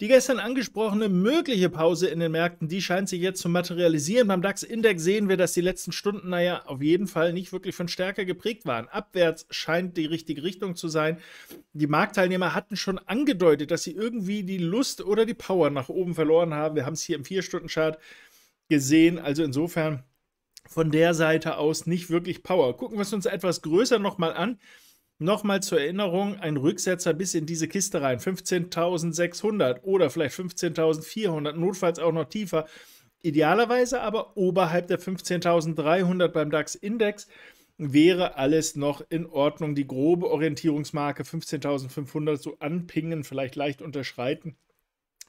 Die gestern angesprochene mögliche Pause in den Märkten, die scheint sich jetzt zu materialisieren. Beim DAX-Index sehen wir, dass die letzten Stunden, naja, auf jeden Fall nicht wirklich von Stärke geprägt waren. Abwärts scheint die richtige Richtung zu sein. Die Marktteilnehmer hatten schon angedeutet, dass sie irgendwie die Lust oder die Power nach oben verloren haben. Wir haben es hier im vier stunden chart gesehen. Also insofern von der Seite aus nicht wirklich Power. Gucken wir es uns etwas größer nochmal an. Nochmal zur Erinnerung, ein Rücksetzer bis in diese Kiste rein, 15.600 oder vielleicht 15.400, notfalls auch noch tiefer. Idealerweise aber oberhalb der 15.300 beim DAX-Index wäre alles noch in Ordnung. Die grobe Orientierungsmarke 15.500 so anpingen, vielleicht leicht unterschreiten.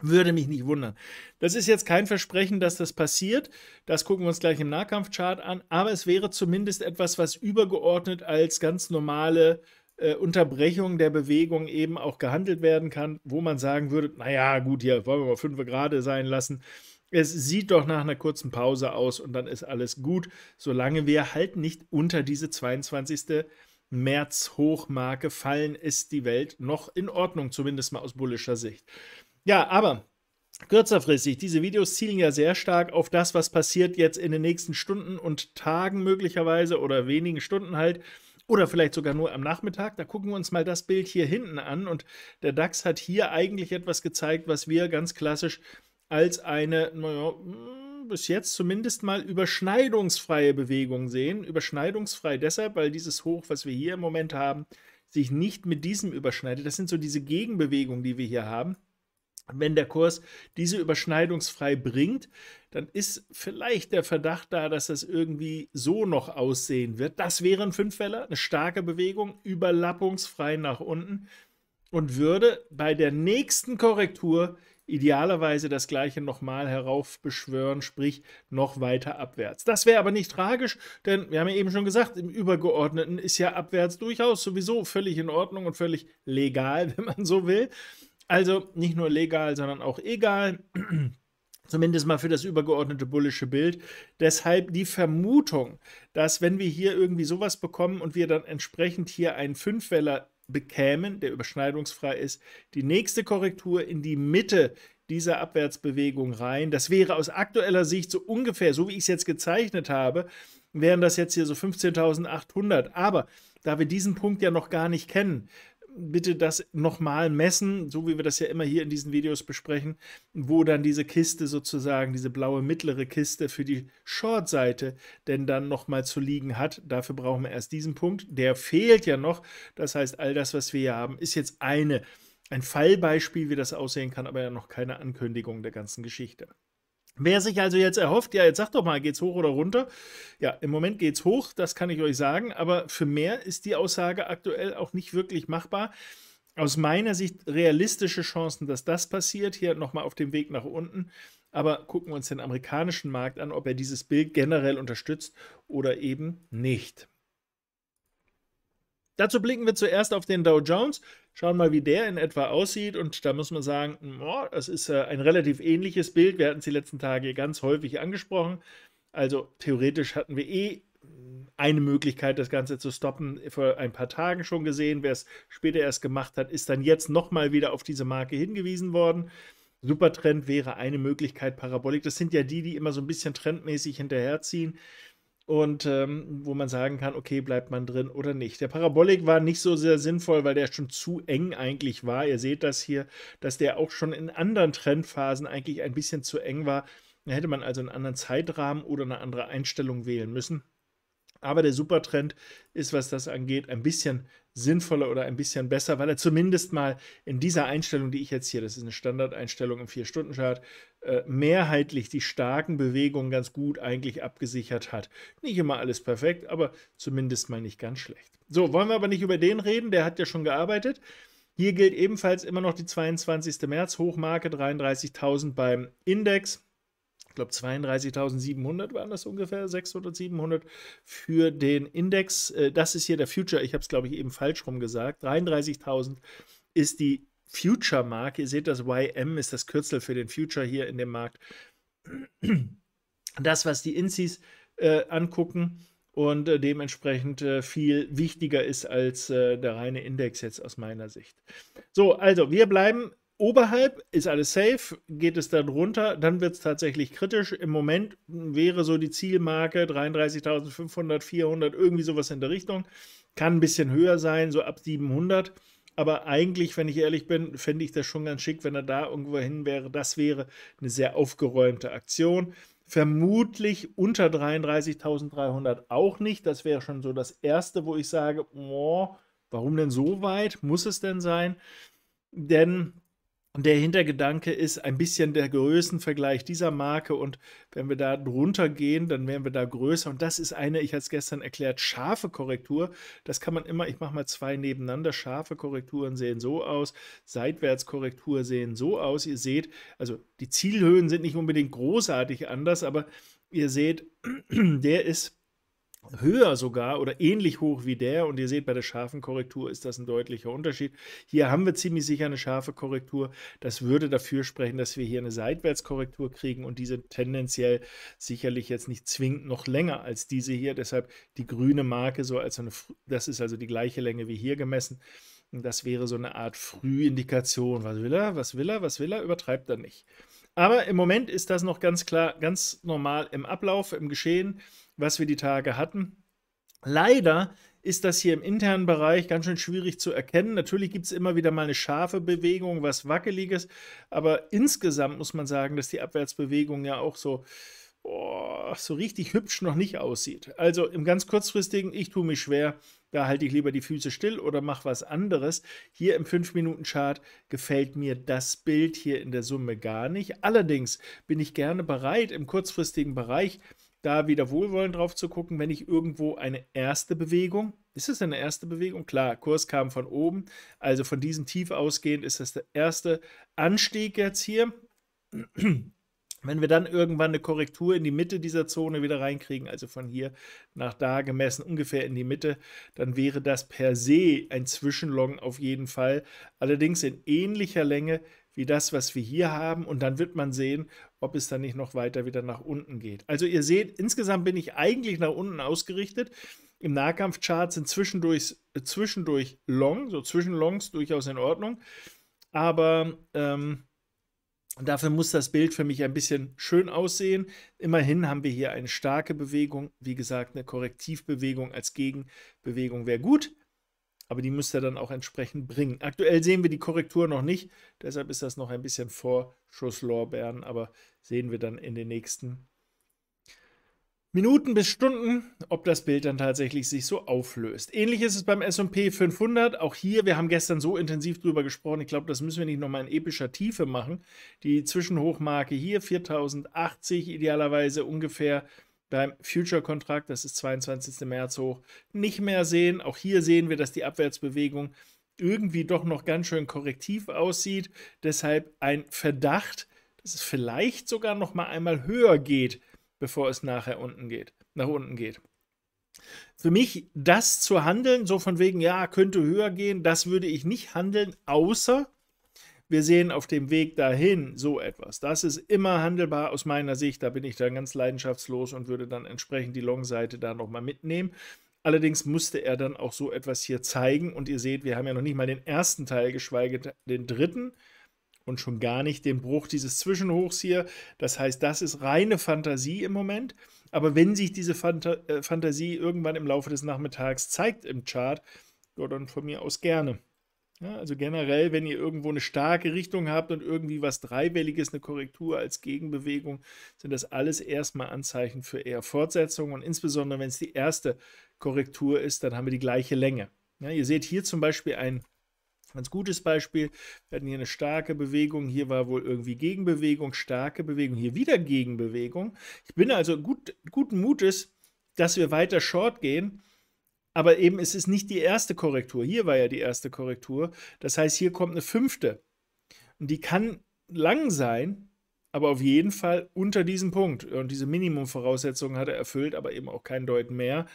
Würde mich nicht wundern. Das ist jetzt kein Versprechen, dass das passiert. Das gucken wir uns gleich im Nahkampfchart an. Aber es wäre zumindest etwas, was übergeordnet als ganz normale äh, Unterbrechung der Bewegung eben auch gehandelt werden kann, wo man sagen würde, naja, gut, hier wollen wir mal fünf gerade sein lassen. Es sieht doch nach einer kurzen Pause aus und dann ist alles gut, solange wir halt nicht unter diese 22. März-Hochmarke fallen, ist die Welt noch in Ordnung, zumindest mal aus bullischer Sicht. Ja, aber kürzerfristig, diese Videos zielen ja sehr stark auf das, was passiert jetzt in den nächsten Stunden und Tagen möglicherweise oder wenigen Stunden halt oder vielleicht sogar nur am Nachmittag. Da gucken wir uns mal das Bild hier hinten an. Und der DAX hat hier eigentlich etwas gezeigt, was wir ganz klassisch als eine, naja, hm, bis jetzt zumindest mal überschneidungsfreie Bewegung sehen. Überschneidungsfrei deshalb, weil dieses Hoch, was wir hier im Moment haben, sich nicht mit diesem überschneidet. Das sind so diese Gegenbewegungen, die wir hier haben wenn der Kurs diese überschneidungsfrei bringt, dann ist vielleicht der Verdacht da, dass das irgendwie so noch aussehen wird. Das wäre ein Fälle, eine starke Bewegung, überlappungsfrei nach unten und würde bei der nächsten Korrektur idealerweise das gleiche nochmal heraufbeschwören, sprich noch weiter abwärts. Das wäre aber nicht tragisch, denn wir haben ja eben schon gesagt, im Übergeordneten ist ja abwärts durchaus sowieso völlig in Ordnung und völlig legal, wenn man so will. Also nicht nur legal, sondern auch egal. Zumindest mal für das übergeordnete bullische Bild. Deshalb die Vermutung, dass wenn wir hier irgendwie sowas bekommen und wir dann entsprechend hier einen Fünfweller bekämen, der überschneidungsfrei ist, die nächste Korrektur in die Mitte dieser Abwärtsbewegung rein. Das wäre aus aktueller Sicht so ungefähr, so wie ich es jetzt gezeichnet habe, wären das jetzt hier so 15.800. Aber da wir diesen Punkt ja noch gar nicht kennen, bitte das nochmal messen, so wie wir das ja immer hier in diesen Videos besprechen, wo dann diese Kiste sozusagen, diese blaue mittlere Kiste für die Short-Seite denn dann nochmal zu liegen hat. Dafür brauchen wir erst diesen Punkt. Der fehlt ja noch. Das heißt, all das, was wir hier haben, ist jetzt eine, ein Fallbeispiel, wie das aussehen kann, aber ja noch keine Ankündigung der ganzen Geschichte. Wer sich also jetzt erhofft, ja, jetzt sag doch mal, geht's hoch oder runter? Ja, im Moment geht's hoch, das kann ich euch sagen, aber für mehr ist die Aussage aktuell auch nicht wirklich machbar. Aus meiner Sicht realistische Chancen, dass das passiert, hier nochmal auf dem Weg nach unten. Aber gucken wir uns den amerikanischen Markt an, ob er dieses Bild generell unterstützt oder eben nicht. Dazu blicken wir zuerst auf den Dow Jones, schauen mal, wie der in etwa aussieht. Und da muss man sagen, oh, das ist äh, ein relativ ähnliches Bild. Wir hatten es die letzten Tage ganz häufig angesprochen. Also theoretisch hatten wir eh mm, eine Möglichkeit, das Ganze zu stoppen, vor ein paar Tagen schon gesehen. Wer es später erst gemacht hat, ist dann jetzt nochmal wieder auf diese Marke hingewiesen worden. Supertrend wäre eine Möglichkeit, Parabolik. Das sind ja die, die immer so ein bisschen trendmäßig hinterherziehen und ähm, wo man sagen kann, okay, bleibt man drin oder nicht. Der Parabolik war nicht so sehr sinnvoll, weil der schon zu eng eigentlich war. Ihr seht das hier, dass der auch schon in anderen Trendphasen eigentlich ein bisschen zu eng war. Da hätte man also einen anderen Zeitrahmen oder eine andere Einstellung wählen müssen. Aber der Supertrend ist, was das angeht, ein bisschen sinnvoller oder ein bisschen besser, weil er zumindest mal in dieser Einstellung, die ich jetzt hier, das ist eine Standardeinstellung im Vier-Stunden-Chart, äh, mehrheitlich die starken Bewegungen ganz gut eigentlich abgesichert hat. Nicht immer alles perfekt, aber zumindest mal nicht ganz schlecht. So, wollen wir aber nicht über den reden, der hat ja schon gearbeitet. Hier gilt ebenfalls immer noch die 22. März, Hochmarke 33.000 beim Index ich glaube 32.700 waren das ungefähr, 600, 700 für den Index. Äh, das ist hier der Future, ich habe es glaube ich eben falsch rum gesagt. 33.000 ist die Future-Marke. Ihr seht, das YM ist das Kürzel für den Future hier in dem Markt. Das, was die Insis äh, angucken und äh, dementsprechend äh, viel wichtiger ist als äh, der reine Index jetzt aus meiner Sicht. So, also wir bleiben oberhalb ist alles safe, geht es dann runter, dann wird es tatsächlich kritisch. Im Moment wäre so die Zielmarke 33.500, 400, irgendwie sowas in der Richtung. Kann ein bisschen höher sein, so ab 700. Aber eigentlich, wenn ich ehrlich bin, fände ich das schon ganz schick, wenn er da irgendwo hin wäre. Das wäre eine sehr aufgeräumte Aktion. Vermutlich unter 33.300 auch nicht. Das wäre schon so das Erste, wo ich sage, oh, warum denn so weit? Muss es denn sein? Denn und der Hintergedanke ist ein bisschen der Größenvergleich dieser Marke. Und wenn wir da drunter gehen, dann wären wir da größer. Und das ist eine, ich hatte es gestern erklärt, scharfe Korrektur. Das kann man immer, ich mache mal zwei nebeneinander. Scharfe Korrekturen sehen so aus, Seitwärtskorrektur sehen so aus. Ihr seht, also die Zielhöhen sind nicht unbedingt großartig anders, aber ihr seht, der ist höher sogar oder ähnlich hoch wie der. Und ihr seht, bei der scharfen Korrektur ist das ein deutlicher Unterschied. Hier haben wir ziemlich sicher eine scharfe Korrektur. Das würde dafür sprechen, dass wir hier eine Seitwärtskorrektur kriegen und diese tendenziell sicherlich jetzt nicht zwingend noch länger als diese hier. Deshalb die grüne Marke so als eine, das ist also die gleiche Länge wie hier gemessen. das wäre so eine Art Frühindikation. Was will er? Was will er? Was will er? Übertreibt er nicht. Aber im Moment ist das noch ganz klar, ganz normal im Ablauf, im Geschehen, was wir die Tage hatten. Leider ist das hier im internen Bereich ganz schön schwierig zu erkennen. Natürlich gibt es immer wieder mal eine scharfe Bewegung, was Wackeliges, aber insgesamt muss man sagen, dass die Abwärtsbewegung ja auch so, oh, so richtig hübsch noch nicht aussieht. Also im ganz kurzfristigen, ich tue mich schwer, da halte ich lieber die Füße still oder mache was anderes. Hier im 5-Minuten-Chart gefällt mir das Bild hier in der Summe gar nicht. Allerdings bin ich gerne bereit, im kurzfristigen Bereich da wieder wohlwollend drauf zu gucken, wenn ich irgendwo eine erste Bewegung, ist es eine erste Bewegung? Klar, Kurs kam von oben, also von diesem Tief ausgehend ist das der erste Anstieg jetzt hier. Wenn wir dann irgendwann eine Korrektur in die Mitte dieser Zone wieder reinkriegen, also von hier nach da gemessen ungefähr in die Mitte, dann wäre das per se ein Zwischenlong auf jeden Fall, allerdings in ähnlicher Länge wie das, was wir hier haben. Und dann wird man sehen, ob es dann nicht noch weiter wieder nach unten geht. Also ihr seht, insgesamt bin ich eigentlich nach unten ausgerichtet. Im Nahkampfchart sind zwischendurch, äh, zwischendurch Long, so Zwischenlongs durchaus in Ordnung. Aber ähm, und Dafür muss das Bild für mich ein bisschen schön aussehen. Immerhin haben wir hier eine starke Bewegung. Wie gesagt, eine Korrektivbewegung als Gegenbewegung wäre gut. Aber die müsste dann auch entsprechend bringen. Aktuell sehen wir die Korrektur noch nicht. Deshalb ist das noch ein bisschen Vorschusslorbeeren. Aber sehen wir dann in den nächsten Minuten bis Stunden, ob das Bild dann tatsächlich sich so auflöst. Ähnlich ist es beim S&P 500. Auch hier, wir haben gestern so intensiv drüber gesprochen. Ich glaube, das müssen wir nicht nochmal in epischer Tiefe machen. Die Zwischenhochmarke hier 4080 idealerweise ungefähr beim Future-Kontrakt, das ist 22. März hoch, nicht mehr sehen. Auch hier sehen wir, dass die Abwärtsbewegung irgendwie doch noch ganz schön korrektiv aussieht. Deshalb ein Verdacht, dass es vielleicht sogar noch mal einmal höher geht bevor es nachher unten geht, nach unten geht. Für mich das zu handeln, so von wegen, ja, könnte höher gehen, das würde ich nicht handeln, außer wir sehen auf dem Weg dahin so etwas. Das ist immer handelbar aus meiner Sicht. Da bin ich dann ganz leidenschaftslos und würde dann entsprechend die Long-Seite da nochmal mitnehmen. Allerdings musste er dann auch so etwas hier zeigen und ihr seht, wir haben ja noch nicht mal den ersten Teil, geschweige den dritten und schon gar nicht den Bruch dieses Zwischenhochs hier. Das heißt, das ist reine Fantasie im Moment. Aber wenn sich diese Fanta äh, Fantasie irgendwann im Laufe des Nachmittags zeigt im Chart, ja, dann von mir aus gerne. Ja, also generell, wenn ihr irgendwo eine starke Richtung habt und irgendwie was Dreiwelliges, eine Korrektur als Gegenbewegung, sind das alles erstmal Anzeichen für eher Fortsetzung. Und insbesondere, wenn es die erste Korrektur ist, dann haben wir die gleiche Länge. Ja, ihr seht hier zum Beispiel ein Ganz gutes Beispiel, wir hatten hier eine starke Bewegung, hier war wohl irgendwie Gegenbewegung, starke Bewegung, hier wieder Gegenbewegung. Ich bin also gut, guten Mutes, dass wir weiter Short gehen, aber eben es ist nicht die erste Korrektur. Hier war ja die erste Korrektur, das heißt, hier kommt eine fünfte. Und die kann lang sein, aber auf jeden Fall unter diesem Punkt. Und diese Minimumvoraussetzungen hat er erfüllt, aber eben auch kein Deut mehr.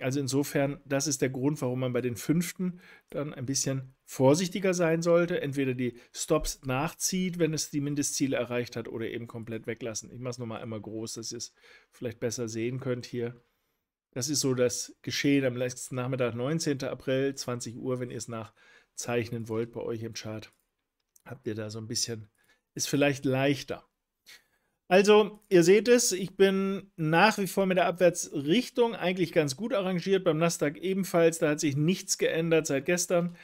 Also insofern, das ist der Grund, warum man bei den fünften dann ein bisschen vorsichtiger sein sollte, entweder die Stops nachzieht, wenn es die Mindestziele erreicht hat, oder eben komplett weglassen. Ich mache es nochmal einmal groß, dass ihr es vielleicht besser sehen könnt hier. Das ist so das Geschehen am letzten Nachmittag, 19. April, 20 Uhr, wenn ihr es nachzeichnen wollt bei euch im Chart. Habt ihr da so ein bisschen, ist vielleicht leichter. Also, ihr seht es, ich bin nach wie vor mit der Abwärtsrichtung eigentlich ganz gut arrangiert. Beim Nasdaq ebenfalls, da hat sich nichts geändert seit gestern.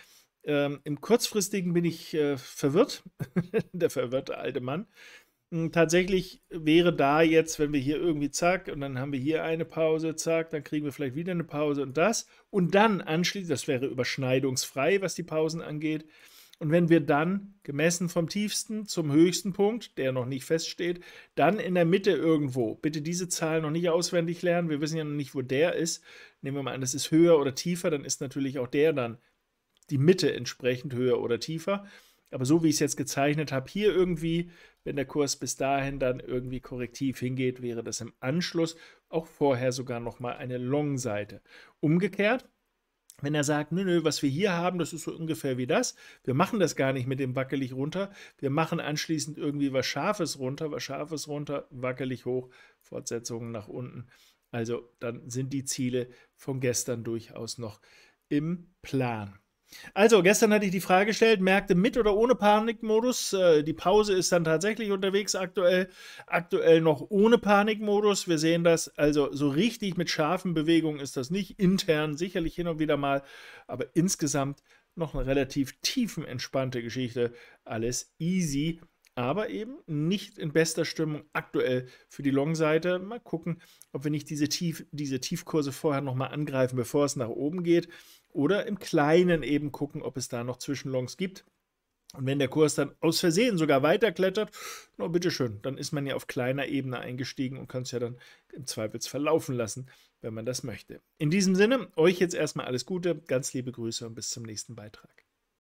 Ähm, Im kurzfristigen bin ich äh, verwirrt, der verwirrte alte Mann. Hm, tatsächlich wäre da jetzt, wenn wir hier irgendwie zack und dann haben wir hier eine Pause, zack, dann kriegen wir vielleicht wieder eine Pause und das. Und dann anschließend, das wäre überschneidungsfrei, was die Pausen angeht. Und wenn wir dann gemessen vom tiefsten zum höchsten Punkt, der noch nicht feststeht, dann in der Mitte irgendwo, bitte diese Zahl noch nicht auswendig lernen, wir wissen ja noch nicht, wo der ist. Nehmen wir mal an, das ist höher oder tiefer, dann ist natürlich auch der dann die Mitte entsprechend höher oder tiefer. Aber so wie ich es jetzt gezeichnet habe, hier irgendwie, wenn der Kurs bis dahin dann irgendwie korrektiv hingeht, wäre das im Anschluss auch vorher sogar nochmal eine Long-Seite. Umgekehrt, wenn er sagt, nö, nö, was wir hier haben, das ist so ungefähr wie das. Wir machen das gar nicht mit dem wackelig runter. Wir machen anschließend irgendwie was Scharfes runter, was Scharfes runter, wackelig hoch, Fortsetzungen nach unten. Also dann sind die Ziele von gestern durchaus noch im Plan. Also, gestern hatte ich die Frage gestellt, Märkte mit oder ohne Panikmodus? Äh, die Pause ist dann tatsächlich unterwegs aktuell. Aktuell noch ohne Panikmodus. Wir sehen das also so richtig mit scharfen Bewegungen ist das nicht. Intern sicherlich hin und wieder mal, aber insgesamt noch eine relativ tiefenentspannte Geschichte. Alles easy aber eben nicht in bester Stimmung aktuell für die Long-Seite. Mal gucken, ob wir nicht diese, Tief, diese Tiefkurse vorher nochmal angreifen, bevor es nach oben geht. Oder im Kleinen eben gucken, ob es da noch Zwischenlongs gibt. Und wenn der Kurs dann aus Versehen sogar weiterklettert, na bitteschön, dann ist man ja auf kleiner Ebene eingestiegen und kann es ja dann im Zweifelsfall laufen lassen, wenn man das möchte. In diesem Sinne, euch jetzt erstmal alles Gute, ganz liebe Grüße und bis zum nächsten Beitrag.